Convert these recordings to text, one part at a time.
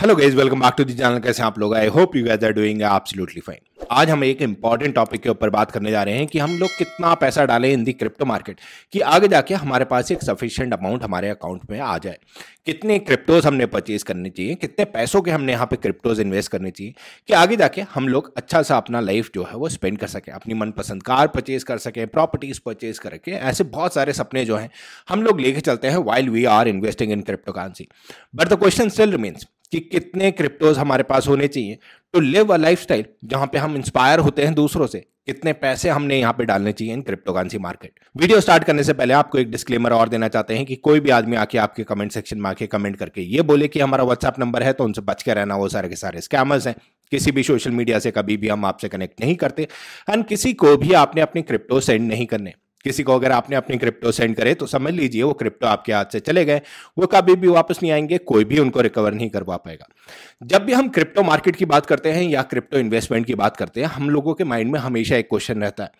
Hello guys welcome back to the channel कैसे आप लोग I hope you guys are doing absolutely fine आज हम एक इंपॉर्टेंट टॉपिक के ऊपर बात करने जा रहे हैं कि हम लोग कितना पैसा डालें इन दी क्रिप्टो मार्केट कि आगे जाके हमारे पास एक सफिशियंट अमाउंट हमारे अकाउंट में आ जाए कितने क्रिप्टोज हमने परचेज करने चाहिए कितने पैसों के हमने यहाँ पे क्रिप्टोज इन्वेस्ट करने चाहिए कि आगे जाके हम लोग अच्छा सा अपना लाइफ जो है वो स्पेंड कर सकें अपनी मनपसंद कार परचेज कर सकें प्रॉपर्टीज परचेज करके ऐसे बहुत सारे सपने जो हैं हम लोग लेके चलते हैं while we are investing in crypto currency but the question still remains कि कितने क्रिप्टोज हमारे पास होने चाहिए to live a lifestyle जहां पे हम इंस्पायर होते हैं दूसरों से कितने पैसे हमने यहाँ पे डालने चाहिए in cryptocurrency market video start करने से पहले आपको एक डिस्क्लेमर और देना चाहते हैं कि कोई भी आदमी आके आपके कमेंट सेक्शन में आके कमेंट करके ये बोले कि हमारा व्हाट्सएप नंबर है तो उनसे बच के रहना वो सारे के सारे स्कैमर्स हैं किसी भी सोशल मीडिया से कभी भी हम आपसे कनेक्ट नहीं करते एंड किसी को भी आपने अपने क्रिप्टो सेंड नहीं करने किसी को अगर आपने अपनी क्रिप्टो सेंड करे तो समझ लीजिए वो क्रिप्टो आपके हाथ से चले गए वो कभी भी वापस नहीं आएंगे कोई भी उनको रिकवर नहीं करवा पाएगा जब भी हम क्रिप्टो मार्केट की बात करते हैं या क्रिप्टो इन्वेस्टमेंट की बात करते हैं हम लोगों के माइंड में हमेशा एक क्वेश्चन रहता है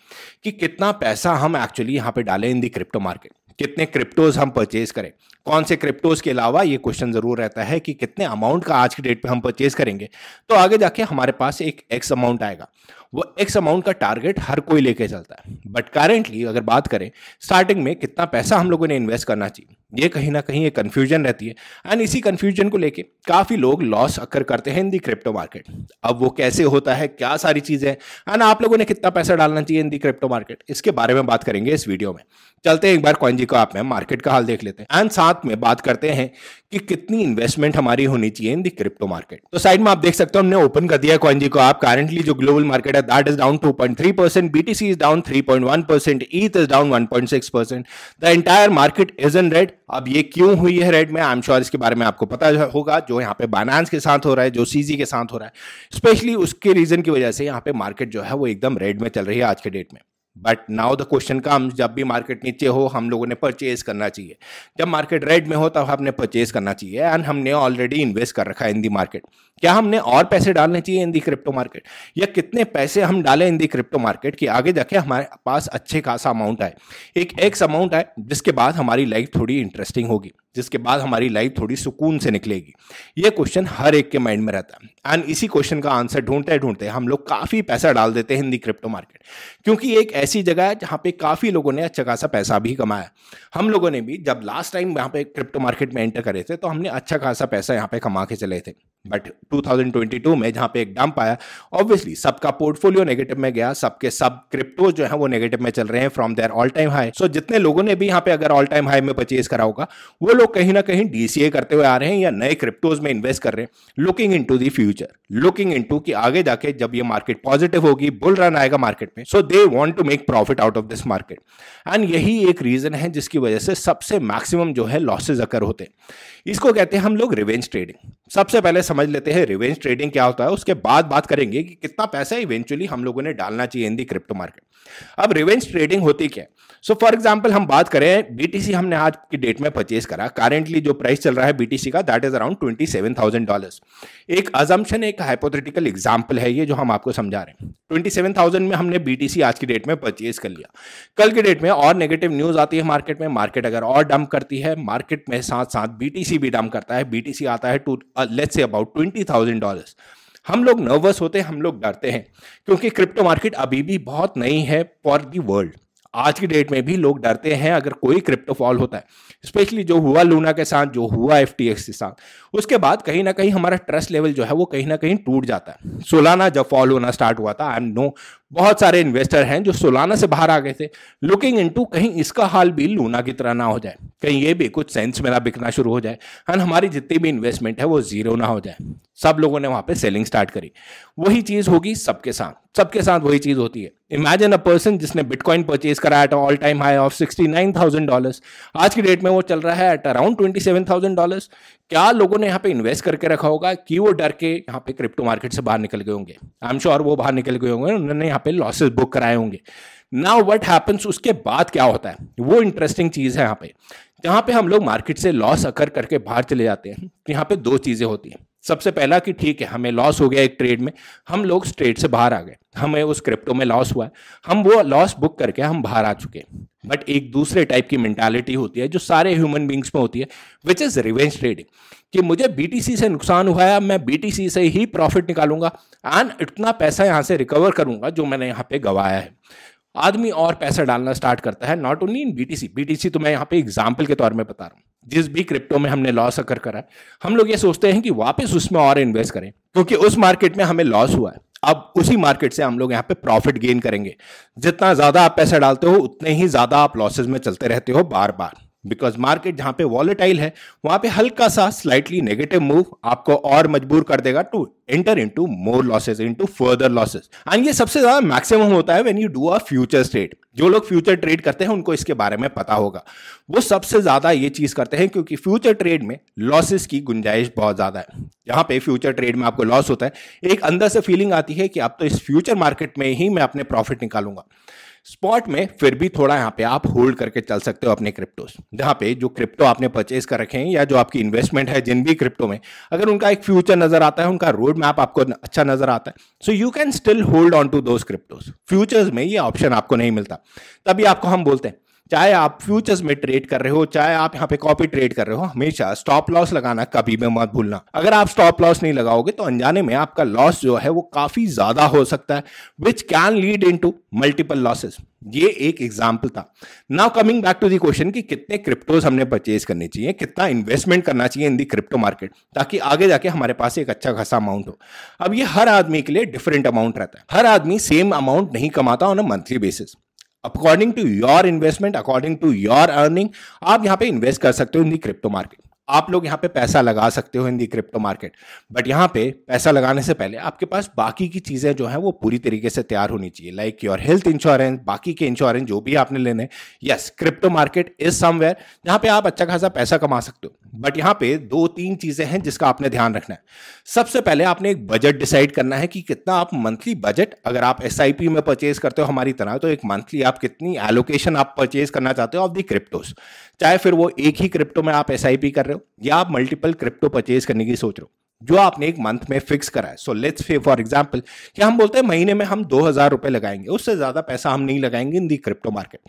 कि कितना पैसा हम एक्चुअली यहाँ पे डालें इन दी क्रिप्टो मार्केट कितने क्रिप्टोज हम परचेज करें कौन से क्रिप्टोज के अलावा ये क्वेश्चन जरूर रहता है कि कितने अमाउंट का आज के डेट पे हम परचेज करेंगे तो आगे जाके हमारे पास एक एक्स अमाउंट आएगा वो एक्स अमाउंट का टारगेट हर कोई लेके चलता है बट करेंटली अगर बात करें स्टार्टिंग में कितना पैसा हम लोगों ने इन्वेस्ट करना चाहिए ये कहीं ना कहीं एक कन्फ्यूजन रहती है एंड इसी कन्फ्यूजन को लेके काफ़ी लोग लॉस अक्कर करते हैं इन दी क्रिप्टो मार्केट अब वो कैसे होता है क्या सारी चीज़ें हैं एंड आप लोगों ने कितना पैसा डालना चाहिए इन दी क्रिप्टो मार्केट इसके बारे में बात करेंगे इस वीडियो में चलते हैं एक बार जी को आप में मार्केट का हाल देख लेते हैं एंड साथ में बात करते हैं कि कितनी इन्वेस्टमेंट हमारी होनी चाहिए इन दी क्रिप्टो मार्केट तो साइड में आप देख सकते हो हमने ओपन कर दिया जी को आप करेंटली जो global market data, that is down 2.3%. BTC is down 3.1%. ETH is down 1.6%. The entire market is in red. अब ये क्यों हुई है रेड में आई एम श्योर इसके बारे में आपको पता होगा जो यहाँ पे बाइनांस के साथ हो रहा है जो सीजी के साथ हो रहा है स्पेशली उसके रीजन की वजह से यहाँ पे मार्केट जो है वो एकदम रेड में चल रही है आज के डेट में but now the question come जब भी मार्केट नीचे हो हम लोगों ने परचेज करना चाहिए जब मार्केट रेड में हो तब हमने परचेज करना चाहिए एंड हमने ऑलरेडी इन्वेस्ट कर रखा है इन दी मार्केट क्या हमने और पैसे डालने चाहिए इन दी क्रिप्टो मार्केट या कितने पैसे हम डालें इन दी क्रिप्टो मार्केट कि आगे जाके हमारे पास अच्छे खासा अमाउंट आए एक एक्स अमाउंट आए जिसके बाद हमारी लाइफ थोड़ी इंटरेस्टिंग होगी जिसके बाद हमारी लाइफ थोड़ी सुकून से निकलेगी ये क्वेश्चन हर एक के माइंड में रहता है एंड इसी क्वेश्चन का आंसर ढूंढते ढूंढते हम लोग काफ़ी पैसा डाल देते हैं हिंदी क्रिप्टो मार्केट क्योंकि एक ऐसी जगह है जहाँ पे काफ़ी लोगों ने अच्छा खासा पैसा भी कमाया हम लोगों ने भी जब लास्ट टाइम यहाँ पे क्रिप्टो मार्केट में एंटर करे थे तो हमने अच्छा खासा पैसा यहाँ पे कमा के चले थे बट 2022 में जहां पे एक डंप आया ऑब्वियसली सबका पोर्टफोलियो नेगेटिव में गया सबके सब क्रिप्टो जो है वो नेगेटिव में चल रहे हैं from there all time high सो जितने लोगों ने भी यहां पे अगर ऑल टाइम हाई में परचेज करा होगा वो लोग कहीं ना कहीं डीसीए करते हुए आ रहे हैं या नए क्रिप्टोज में इन्वेस्ट कर रहे हैं looking into future looking into आगे जाके जब ये मार्केट पॉजिटिव होगी बुल रन आएगा मार्केट में so they want to make profit out of this market and यही एक रीजन है जिसकी वजह से सबसे मैक्सिमम जो है लॉसेज अकर होते हैं इसको कहते हैं हम लोग रिवेंज ट्रेडिंग सबसे पहले समझ लेते हैं रिवेंज ट्रेडिंग क्या होता है उसके बाद बात करेंगे कि कितना पैसा इवेंचुअली हम लोगों ने डालना चाहिए इन दी क्रिप्टो मार्केट अब रिवेंज ट्रेडिंग होती क्या है सो फॉर एग्जाम्पल हम बात करें बीटीसी हमने आज की डेट में परचेज करा करेंटली जो प्राइस चल रहा है बीटीसी का that is around twenty seven thousand dollar एक अजम्पन एक हाइपोथेटिकल एग्जाम्पल है ये जो हम आपको समझा रहे हैं ट्वेंटी सेवन थाउजेंड में हमने बीटीसी आज की डेट में परचेज कर लिया कल की डेट में और नेगेटिव न्यूज आती है मार्केट में मार्केट अगर और डंप करती है मार्केट में साथ साथ बीटीसी भी डंप करता है बीटीसी आता है to let say about about twenty thousand dollar हम लोग नर्वस होते हैं हम लोग डरते हैं क्योंकि क्रिप्टो मार्केट अभी भी बहुत नई है फॉर दी वर्ल्ड आज की डेट में भी लोग डरते हैं अगर कोई क्रिप्टो फॉल होता है स्पेशली जो हुआ लूना के साथ जो हुआ एफ के साथ उसके बाद कहीं ना कहीं हमारा ट्रस्ट लेवल जो है वो कहीं ना कहीं टूट जाता है सोलाना जब फॉल होना स्टार्ट हुआ था आई एम नो बहुत सारे इन्वेस्टर हैं जो सोलाना से बाहर आ गए थे लुकिंग इनटू कहीं इसका हाल भी लूना की तरह ना हो जाए कहीं ये भी कुछ सेंस मेरा बिकना शुरू हो जाए एंड हमारी जितनी भी इन्वेस्टमेंट है वो जीरो ना हो जाए सब लोगों ने वहां पे सेलिंग स्टार्ट करी वही चीज होगी सबके साथ सबके साथ वही चीज होती है इमेजिन अ पर्सन जिसने बिटकॉइन परचेज करा at all time high of sixty nine thousand dollar आज की डेट में वो चल रहा है at around twenty seven thousand dollar क्या लोगों ने यहाँ पे इन्वेस्ट करके रखा होगा कि वो डर के यहाँ पे क्रिप्टो मार्केट से बाहर निकल गए होंगे आई एम श्योर वो बाहर निकल गए होंगे उन्होंने यहाँ पे लॉसेस बुक कराए होंगे ना वट हैपन्स उसके बाद क्या होता है वो इंटरेस्टिंग चीज़ है यहाँ पे जहाँ पे हम लोग मार्केट से लॉस अकर करके बाहर चले जाते हैं तो यहाँ पे दो चीज़ें होती हैं सबसे पहला कि ठीक है हमें लॉस हो गया एक ट्रेड में हम लोग ट्रेड से बाहर आ गए हमें उस क्रिप्टो में लॉस हुआ है हम वो लॉस बुक करके हम बाहर आ चुके हैं बट एक दूसरे टाइप की मेंटालिटी होती है जो सारे ह्यूमन बींग्स में होती है विच इज़ रिवेंज ट्रेडिंग कि मुझे बीटीसी से नुकसान हुआ है मैं बीटीसी से ही प्रॉफिट निकालूंगा एंड इतना पैसा यहां से रिकवर करूंगा जो मैंने यहाँ पे गवाया है आदमी और पैसा डालना स्टार्ट करता है not only in BTC BTC तो मैं यहां पे एग्जाम्पल के तौर में बता रहा हूं जिस भी क्रिप्टो में हमने लॉस अकर करा है हम लोग ये सोचते हैं कि वापस उसमें और इन्वेस्ट करें क्योंकि उस मार्केट में हमें लॉस हुआ है अब उसी मार्केट से हम लोग यहां पे प्रॉफिट गेन करेंगे जितना ज़्यादा आप पैसा डालते हो उतने ही ज़्यादा आप लॉसेज में चलते रहते हो बार बार बिकॉज मार्केट जहां पे वॉलेटाइल है वहां पे हल्का सा स्लाइटली नेगेटिव मूव आपको और मजबूर कर देगा to enter to more into further losses and ये सबसे ज्यादा मैक्सिमम होता है when you do a future trade जो लोग फ्यूचर ट्रेड करते हैं उनको इसके बारे में पता होगा वो सबसे ज्यादा ये चीज करते हैं क्योंकि फ्यूचर ट्रेड में लॉसेस की गुंजाइश बहुत ज्यादा है जहां पे फ्यूचर ट्रेड में आपको लॉस होता है एक अंदर से फीलिंग आती है कि अब तो इस फ्यूचर मार्केट में ही मैं अपने प्रॉफिट निकालूंगा स्पॉट में फिर भी थोड़ा यहाँ पे आप होल्ड करके चल सकते हो अपने क्रिप्टोस जहाँ पे जो क्रिप्टो आपने परचेज कर रखे हैं या जो आपकी इन्वेस्टमेंट है जिन भी क्रिप्टो में अगर उनका एक फ्यूचर नजर आता है उनका रोड मैप आपको अच्छा नजर आता है so you can still hold on to दो क्रिप्टोज फ्यूचर्स में ये ऑप्शन आपको नहीं मिलता तभी आपको हम बोलते हैं चाहे आप फ्यूचर्स में ट्रेड कर रहे हो चाहे आप यहाँ पे कॉपी ट्रेड कर रहे हो हमेशा स्टॉप लॉस लगाना कभी भी मत भूलना अगर आप स्टॉप लॉस नहीं लगाओगे तो अनजाने में आपका लॉस जो है वो काफी ज्यादा हो सकता है which can lead into multiple losses ये एक एग्जाम्पल था now coming back to the question कि कितने क्रिप्टोज हमने परचेज करने चाहिए कितना इन्वेस्टमेंट करना चाहिए इन दी क्रिप्टो मार्केट ताकि आगे जाके हमारे पास एक अच्छा खासा अमाउंट हो अब ये हर आदमी के लिए डिफरेंट अमाउंट रहता है हर आदमी सेम अमाउंट नहीं कमाता on a monthly basis according to your investment according to your earning आप यहां पे इन्वेस्ट कर सकते हो इन दी क्रिप्टो मार्केट आप लोग यहाँ पे पैसा लगा सकते हो in the crypto market but यहाँ पे पैसा लगाने से पहले आपके पास बाकी की चीज़ें जो हैं वो पूरी तरीके से तैयार होनी चाहिए लाइक योर हेल्थ इंश्योरेंस बाकी के इंश्योरेंस जो भी आपने लेने yes crypto market is somewhere जहाँ पे आप अच्छा खासा पैसा कमा सकते हो बट यहाँ पे दो तीन चीज़ें हैं जिसका आपने ध्यान रखना है सबसे पहले आपने एक बजट डिसाइड करना है कि कितना आप मंथली बजट अगर आप एस में परचेज करते हो हमारी तरह तो एक मंथली आप कितनी एलोकेशन आप परचेज करना चाहते हो ऑफ दी क्रिप्टोज चाहे फिर वो एक ही क्रिप्टो में आप एस कर रहे हो या आप मल्टीपल क्रिप्टो परचेज करने की सोच रहे हो जो आपने एक मंथ में फिक्स करा है so let's say for example कि हम बोलते हैं महीने में हम दो हज़ार रुपए लगाएंगे उससे ज़्यादा पैसा हम नहीं लगाएंगे in the crypto market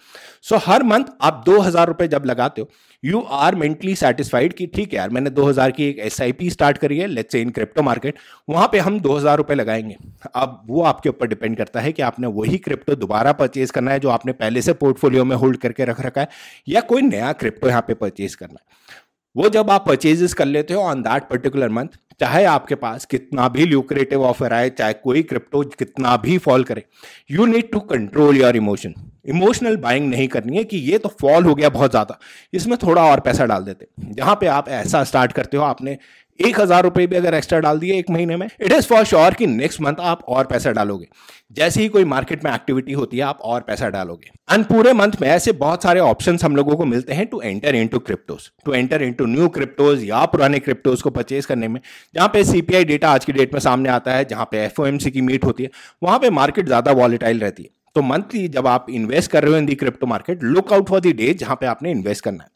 so हर मंथ आप दो हज़ार रुपए जब लगाते हो यू आर मेंटली सेटिस्फाइड कि ठीक है यार मैंने दो हज़ार की एक एस आई पी स्टार्ट करी है लेट्स इन क्रिप्टो मार्केट वहां पर हम दो हज़ार रुपए लगाएंगे अब वो आपके ऊपर डिपेंड करता है कि आपने वही क्रिप्टो दोबारा परचेज करना है जो आपने पहले से पोर्टफोलियो में होल्ड करके रख रखा है या कोई नया क्रिप्टो यहाँ पे परचेज करना है वो जब आप परचेजेस कर लेते हो ऑन दैट पर्टिकुलर मंथ चाहे आपके पास कितना भी ल्यूक्रेटिव ऑफर आए चाहे कोई क्रिप्टो कितना भी फॉल करे you need to control your emotion emotional buying नहीं करनी है कि ये तो फॉल हो गया बहुत ज़्यादा इसमें थोड़ा और पैसा डाल देते जहाँ पे आप ऐसा स्टार्ट करते हो आपने एक हज़ार रुपए भी अगर एक्स्ट्रा डाल दिए एक महीने में इट इज़ फॉर श्योर कि नेक्स्ट मंथ आप और पैसा डालोगे जैसे ही कोई मार्केट में एक्टिविटी होती है आप और पैसा डालोगे एंड पूरे मंथ में ऐसे बहुत सारे ऑप्शन हम लोगों को मिलते हैं to enter into cryptos to enter into new cryptos या पुराने क्रिप्टोज को परचेज करने में जहां पे सीपीआई डेटा आज की डेट में सामने आता है जहां पे एफ की मीट होती है वहां पे मार्केट ज़्यादा वॉलिटाइल रहती है तो मंथली जब आप इन्वेस्ट कर रहे हो in the crypto market look out for the day जहां पे आपने इन्वेस्ट करना है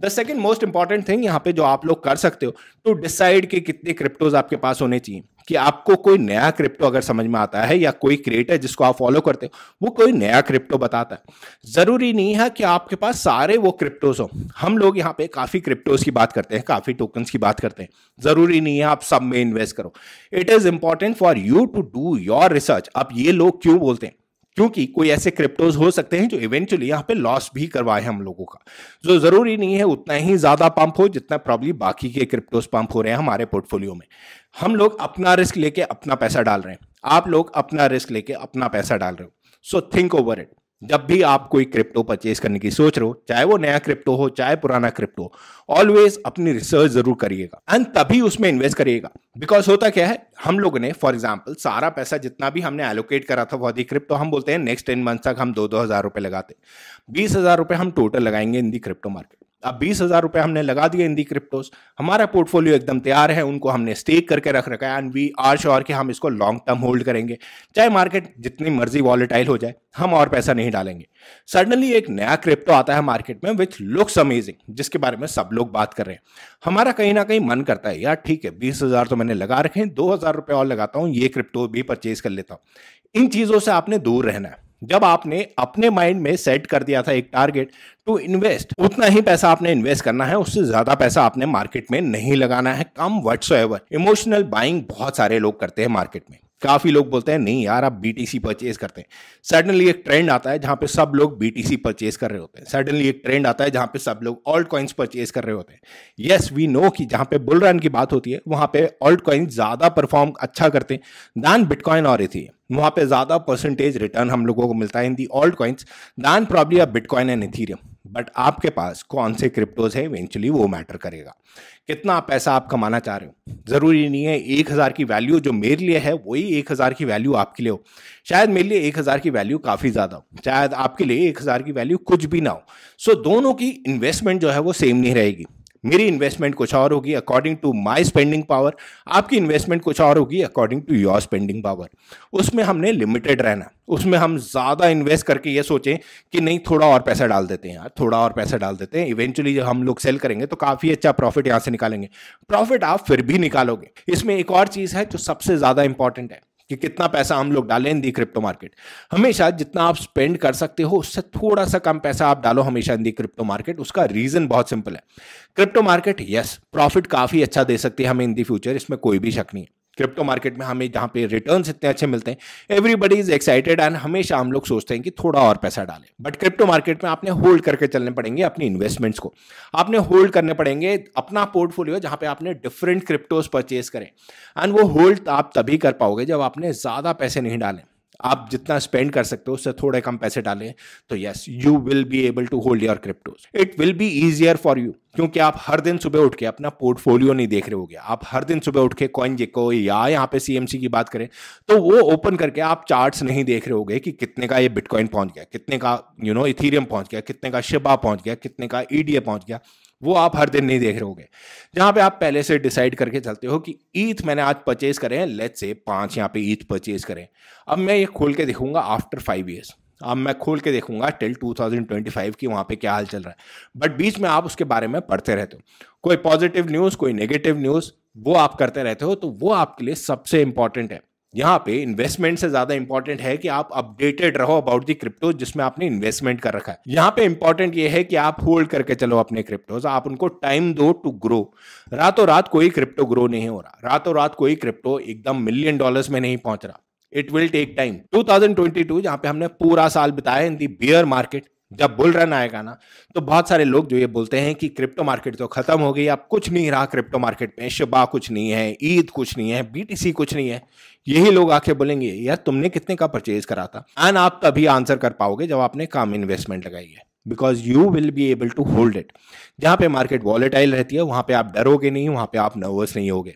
the second most important thing यहाँ पे जो आप लोग कर सकते हो टू डिसाइड कि कितने क्रिप्टोज आपके पास होने चाहिए कि आपको कोई नया क्रिप्टो अगर समझ में आता है या कोई क्रिएटर जिसको आप फॉलो करते हो वो कोई नया क्रिप्टो बताता है जरूरी नहीं है कि आपके पास सारे वो क्रिप्टोज हो हम लोग यहाँ पे काफी क्रिप्टोज की बात करते हैं काफी टोकन्स की बात करते हैं जरूरी नहीं है आप सब में इन्वेस्ट करो it is important for you to do your research आप ये लोग क्यों बोलते हैं क्योंकि कोई ऐसे क्रिप्टोज हो सकते हैं जो इवेंचुअली यहाँ पे लॉस भी करवाए हम लोगों का जो जरूरी नहीं है उतना ही ज्यादा पंप हो जितना प्रॉब्लम बाकी के क्रिप्टोज पंप हो रहे हैं हमारे पोर्टफोलियो में हम लोग अपना रिस्क लेके अपना पैसा डाल रहे हैं आप लोग अपना रिस्क लेके अपना पैसा डाल रहे हो सो थिंक ओवर इट जब भी आप कोई क्रिप्टो परचेज करने की सोच रहे हो चाहे वो नया क्रिप्टो हो चाहे पुराना क्रिप्टो ऑलवेज अपनी रिसर्च जरूर करिएगा एंड तभी उसमें इन्वेस्ट करिएगा बिकॉज होता क्या है हम लोगों ने फॉर एग्जाम्पल सारा पैसा जितना भी हमने एलोकेट करा था फॉर अधिक क्रिप्टो हम बोलते हैं नेक्स्ट टेन मंथ तक हम दो दो हज़ार रुपए लगाते बीस हज़ार रुपए हम टोटल लगाएंगे इन दी क्रिप्टो मार्केट अब बीस हजार रुपये हमने लगा दिए इन दी क्रिप्टोज हमारा पोर्टफोलियो एकदम तैयार है उनको हमने स्टेक करके रख रखा है एंड वी आर श्योर कि हम इसको लॉन्ग टर्म होल्ड करेंगे चाहे मार्केट जितनी मर्जी वॉलेटाइल हो जाए हम और पैसा नहीं डालेंगे सडनली एक नया क्रिप्टो आता है मार्केट में विथ लुक्स अमेजिंग जिसके बारे में सब लोग बात कर रहे हैं हमारा कहीं ना कहीं मन करता है यार ठीक है बीस हजार तो मैंने लगा रखे हैं दो हजार रुपये और लगाता हूँ ये क्रिप्टो भी परचेज कर लेता हूँ इन चीज़ों से आपने दूर रहना है जब आपने अपने माइंड में सेट कर दिया था एक टारगेट टू इन्वेस्ट उतना ही पैसा आपने इन्वेस्ट करना है उससे ज्यादा पैसा आपने मार्केट में नहीं लगाना है कम वट्स इमोशनल बाइंग बहुत सारे लोग करते हैं मार्केट में काफ़ी लोग बोलते हैं नहीं यार आप बीटीसी परचेज करते हैं सडनली एक ट्रेंड आता है जहाँ पे सब लोग बीटीसी परचेज कर रहे होते हैं सडनली एक ट्रेंड आता है जहाँ पे सब लोग ऑल्ट कॉइन्स परचेज कर रहे होते हैं येस वी नो कि जहाँ पे बुल रन की बात होती है वहाँ पे ऑल्ट कॉइन्स ज़्यादा परफॉर्म अच्छा करते हैं दैन बिटकॉइन और थी वहाँ पे ज़्यादा परसेंटेज रिटर्न हम लोगों को मिलता है in the alt coins than probably bitcoin and ethereum but आपके पास कौन से क्रिप्टोज है इवेंचुअली वो मैटर करेगा कितना आप पैसा आप कमाना चाह रहे हो ज़रूरी नहीं है एक हज़ार की वैल्यू जो मेरे लिए है वही एक हज़ार की वैल्यू आपके लिए हो शायद मेरे लिए एक हज़ार की वैल्यू काफ़ी ज़्यादा हो शायद आपके लिए एक हज़ार की वैल्यू कुछ भी ना हो सो so, दोनों की इन्वेस्टमेंट जो है वो सेम नहीं रहेगी मेरी इन्वेस्टमेंट कुछ और होगी according to my spending power आपकी इन्वेस्टमेंट कुछ और होगी according to your spending power उसमें हमने लिमिटेड रहना उसमें हम ज़्यादा इन्वेस्ट करके ये सोचें कि नहीं थोड़ा और पैसा डाल देते हैं यार थोड़ा और पैसा डाल देते हैं इवेंचुअली जब हम लोग सेल करेंगे तो काफ़ी अच्छा प्रॉफिट यहाँ से निकालेंगे प्रॉफिट आप फिर भी निकालोगे इसमें एक और चीज़ है जो सबसे ज़्यादा इंपॉर्टेंट है कि कितना पैसा हम लोग डालें इन दी क्रिप्टो मार्केट हमेशा जितना आप स्पेंड कर सकते हो उससे थोड़ा सा कम पैसा आप डालो हमेशा इन दी क्रिप्टो मार्केट उसका रीजन बहुत सिंपल है क्रिप्टो मार्केट यस प्रॉफिट काफी अच्छा दे सकती है हमें इन दी फ्यूचर इसमें कोई भी शक नहीं है क्रिप्टो मार्केट में हमें जहाँ पे रिटर्न इतने अच्छे मिलते हैं एवरीबडी इज एक्साइटेड एंड हमेशा हम लोग सोचते हैं कि थोड़ा और पैसा डालें बट क्रिप्टो मार्केट में आपने होल्ड करके चलने पड़ेंगे अपनी इन्वेस्टमेंट्स को आपने होल्ड करने पड़ेंगे अपना पोर्टफोलियो जहाँ पे आपने डिफरेंट क्रिप्टोज परचेज करें एंड वो होल्ड आप तभी कर पाओगे जब आपने ज़्यादा पैसे नहीं डालें आप जितना स्पेंड कर सकते हो उससे थोड़े कम पैसे डालें तो yes you will be able to hold your cryptos it will be easier for you क्योंकि आप हर दिन सुबह उठ के अपना पोर्टफोलियो नहीं देख रहे हो आप हर दिन सुबह उठ के कॉइन को या यहाँ पे सीएमसी की बात करें तो वो ओपन करके आप चार्ट्स नहीं देख रहे हो कि कितने का ये बिटकॉइन पहुंच गया कितने का यू नो इथीरियम पहुंच गया कितने का शिबा पहुंच गया कितने का ईडीए e पहुंच गया वो आप हर दिन नहीं देख रहे होगे जहां पे आप पहले से डिसाइड करके चलते हो कि ईथ मैंने आज परचेज करें लेट से पांच यहाँ पे ईथ परचेज करें अब मैं ये खोल के देखूंगा आफ्टर फाइव ईयर्स अब मैं खोल के देखूंगा टिल 2025 की वहां पे क्या हाल चल रहा है बट बीच में आप उसके बारे में पढ़ते रहते हो कोई पॉजिटिव न्यूज़ कोई नेगेटिव न्यूज़ वो आप करते रहते हो तो वो आपके लिए सबसे इंपॉर्टेंट है यहाँ पे इन्वेस्टमेंट से ज्यादा इंपॉर्टेंट है कि आप अपडेटेड रहो अबाउट दी क्रिप्टो जिसमें आपने इन्वेस्टमेंट कर रखा है यहाँ पे इंपॉर्टेंट ये है कि आप होल्ड करके चलो अपने क्रिप्टोज आप उनको टाइम दो टू ग्रो रातों रात कोई क्रिप्टो ग्रो नहीं हो रहा रातों रात कोई क्रिप्टो एकदम मिलियन डॉलर में नहीं पहुंच रहा इट विल टेक टाइम 2022 जहां पे हमने पूरा साल बिताया इन दी बियर मार्केट जब बुल रन आएगा ना तो बहुत सारे लोग जो ये बोलते हैं कि क्रिप्टो मार्केट तो खत्म हो गई अब कुछ नहीं रहा क्रिप्टो मार्केट में शिबा कुछ नहीं है ईद कुछ नहीं है बीटीसी कुछ नहीं है यही लोग आके बोलेंगे यार तुमने कितने का परचेज करा था एंड आप तभी आंसर कर पाओगे जब आपने काम इन्वेस्टमेंट लगाई है because you will be able to hold it जहां पे मार्केट वॉलेटाइल रहती है वहां पे आप डरोगे नहीं वहां पे आप नर्वस नहीं होगे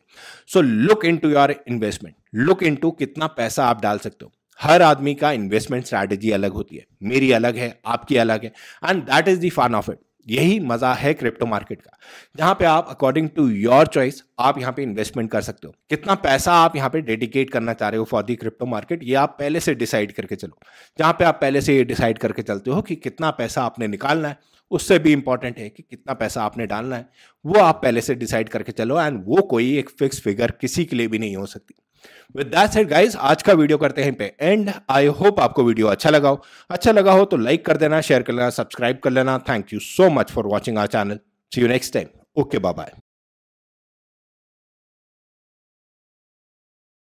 so look into your investment look into कितना पैसा आप डाल सकते हो हर आदमी का इन्वेस्टमेंट स्ट्रैटेजी अलग होती है मेरी अलग है आपकी अलग है and that is the fun of it यही मजा है क्रिप्टो मार्केट का जहां पे आप अकॉर्डिंग टू योर चॉइस आप यहां पे इन्वेस्टमेंट कर सकते हो कितना पैसा आप यहां पे डेडिकेट करना चाह रहे हो फॉर दी क्रिप्टो मार्केट ये आप पहले से डिसाइड करके चलो जहां पे आप पहले से ये डिसाइड करके चलते हो कि कितना पैसा आपने निकालना है उससे भी इंपॉर्टेंट है कि कितना पैसा आपने डालना है वो आप पहले से डिसाइड करके चलो एंड वो कोई एक फिक्स फिगर किसी के लिए भी नहीं हो सकती विद दैट सेड गाइस आज का वीडियो करते हैं पे एंड आई होप आपको वीडियो अच्छा लगा हो अच्छा लगा हो तो लाइक कर देना शेयर कर लेना सब्सक्राइब कर लेना thank you so much for watching our channel see you next time okay bye bye